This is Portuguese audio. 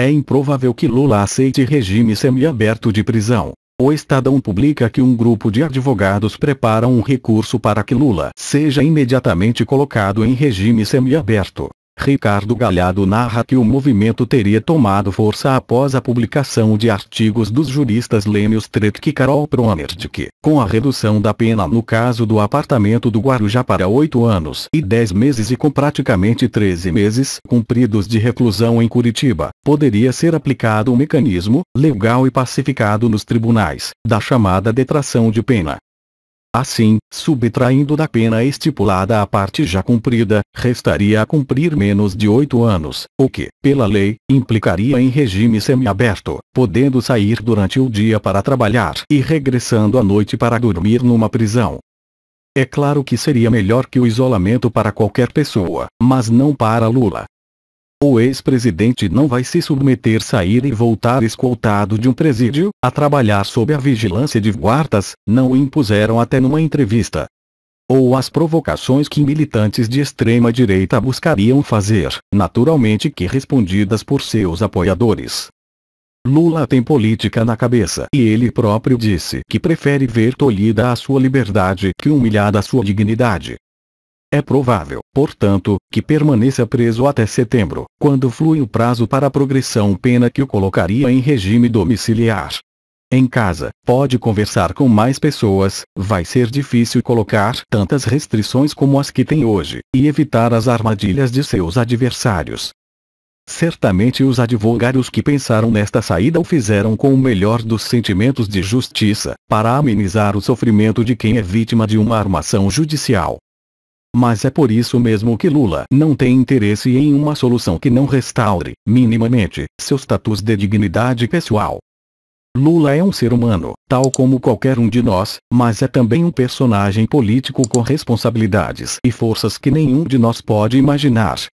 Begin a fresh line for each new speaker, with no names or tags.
É improvável que Lula aceite regime semiaberto de prisão. O Estadão publica que um grupo de advogados prepara um recurso para que Lula seja imediatamente colocado em regime semiaberto. Ricardo Galhardo narra que o movimento teria tomado força após a publicação de artigos dos juristas Leme, Stretk e Carol Proner de que, com a redução da pena no caso do apartamento do Guarujá para 8 anos e 10 meses e com praticamente 13 meses cumpridos de reclusão em Curitiba, poderia ser aplicado um mecanismo, legal e pacificado nos tribunais, da chamada detração de pena, Assim, subtraindo da pena estipulada a parte já cumprida, restaria a cumprir menos de oito anos, o que, pela lei, implicaria em regime semiaberto, podendo sair durante o dia para trabalhar e regressando à noite para dormir numa prisão. É claro que seria melhor que o isolamento para qualquer pessoa, mas não para Lula. O ex-presidente não vai se submeter sair e voltar escoltado de um presídio, a trabalhar sob a vigilância de guardas, não o impuseram até numa entrevista. Ou as provocações que militantes de extrema direita buscariam fazer, naturalmente que respondidas por seus apoiadores. Lula tem política na cabeça e ele próprio disse que prefere ver tolhida a sua liberdade que humilhada a sua dignidade. É provável, portanto, que permaneça preso até setembro, quando flui o prazo para a progressão pena que o colocaria em regime domiciliar. Em casa, pode conversar com mais pessoas, vai ser difícil colocar tantas restrições como as que tem hoje, e evitar as armadilhas de seus adversários. Certamente os advogados que pensaram nesta saída o fizeram com o melhor dos sentimentos de justiça, para amenizar o sofrimento de quem é vítima de uma armação judicial. Mas é por isso mesmo que Lula não tem interesse em uma solução que não restaure, minimamente, seu status de dignidade pessoal. Lula é um ser humano, tal como qualquer um de nós, mas é também um personagem político com responsabilidades e forças que nenhum de nós pode imaginar.